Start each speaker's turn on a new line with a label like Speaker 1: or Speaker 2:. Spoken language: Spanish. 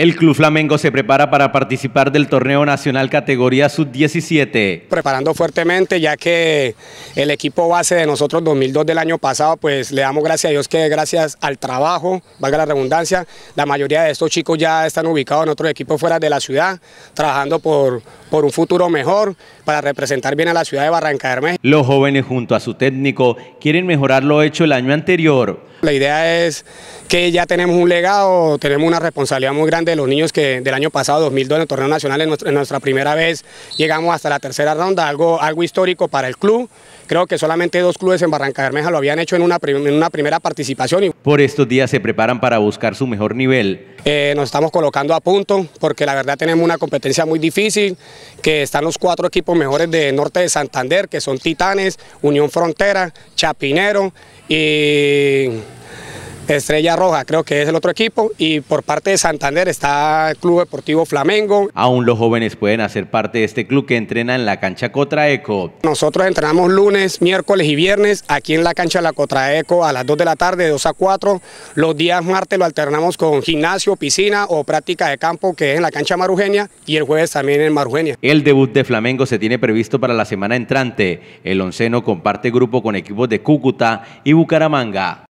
Speaker 1: El Club Flamengo se prepara para participar del torneo nacional categoría sub-17.
Speaker 2: Preparando fuertemente ya que el equipo base de nosotros 2002 del año pasado, pues le damos gracias a Dios que gracias al trabajo, valga la redundancia, la mayoría de estos chicos ya están ubicados en otros equipos fuera de la ciudad, trabajando por, por un futuro mejor para representar bien a la ciudad de Barranca Hermes.
Speaker 1: Los jóvenes junto a su técnico quieren mejorar lo hecho el año anterior.
Speaker 2: La idea es que ya tenemos un legado, tenemos una responsabilidad muy grande de los niños que del año pasado, 2002, en el torneo nacional, en nuestra, primera vez llegamos hasta la tercera ronda, algo, algo histórico para el club. Creo que solamente dos clubes en Barranca Bermeja lo habían hecho en una, una primera
Speaker 1: participación. Por estos días se preparan para buscar su mejor nivel. Eh, nos estamos colocando
Speaker 2: a punto porque la verdad tenemos una competencia muy difícil, que están los cuatro equipos mejores de Norte de Santander, que son Titanes, Unión Frontera, Chapinero y Estrella Roja, creo que es el otro equipo, y por parte de Santander está el Club Deportivo Flamengo.
Speaker 1: Aún los jóvenes pueden hacer parte de este club que entrena en la cancha Cotraeco.
Speaker 2: Nosotros entrenamos lunes, miércoles y viernes aquí en la cancha de la Cotraeco a las 2 de la tarde, 2 a 4. Los días martes lo alternamos con gimnasio, piscina o práctica de campo que es en la cancha Marugenia
Speaker 1: y el jueves también en Marugenia. El debut de Flamengo se tiene previsto para la semana entrante. El onceno comparte grupo con equipos de Cúcuta y Bucaramanga.